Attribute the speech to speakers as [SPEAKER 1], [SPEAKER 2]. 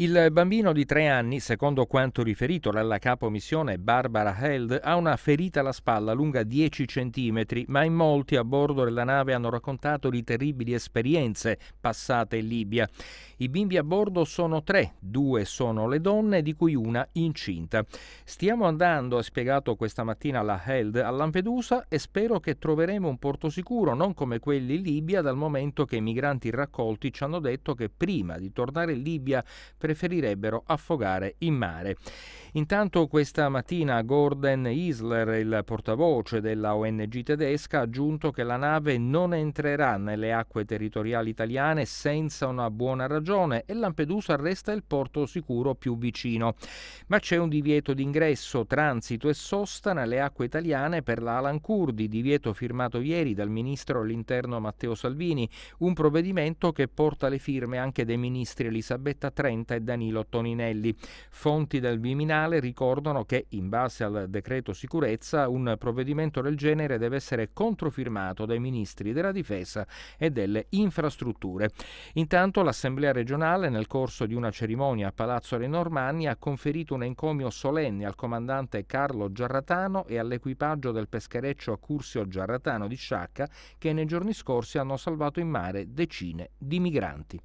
[SPEAKER 1] Il bambino di tre anni, secondo quanto riferito dalla capomissione Barbara Held, ha una ferita alla spalla lunga 10 cm, ma in molti a bordo della nave hanno raccontato di terribili esperienze passate in Libia. I bimbi a bordo sono tre, due sono le donne, di cui una incinta. Stiamo andando, ha spiegato questa mattina la Held, a Lampedusa e spero che troveremo un porto sicuro, non come quelli in Libia, dal momento che i migranti raccolti ci hanno detto che prima di tornare in Libia per preferirebbero affogare in mare. Intanto questa mattina Gordon Isler, il portavoce della ONG tedesca, ha aggiunto che la nave non entrerà nelle acque territoriali italiane senza una buona ragione e Lampedusa resta il porto sicuro più vicino. Ma c'è un divieto d'ingresso, transito e sosta nelle acque italiane per la Alan Kurdi, divieto firmato ieri dal ministro all'interno Matteo Salvini, un provvedimento che porta le firme anche dei ministri Elisabetta Trenta e Danilo Toninelli. Fonti del Viminale ricordano che, in base al decreto sicurezza, un provvedimento del genere deve essere controfirmato dai ministri della difesa e delle infrastrutture. Intanto l'Assemblea regionale, nel corso di una cerimonia a Palazzo dei Normanni, ha conferito un encomio solenne al comandante Carlo Giarratano e all'equipaggio del peschereccio Cursio Giarratano di Sciacca che nei giorni scorsi hanno salvato in mare decine di migranti.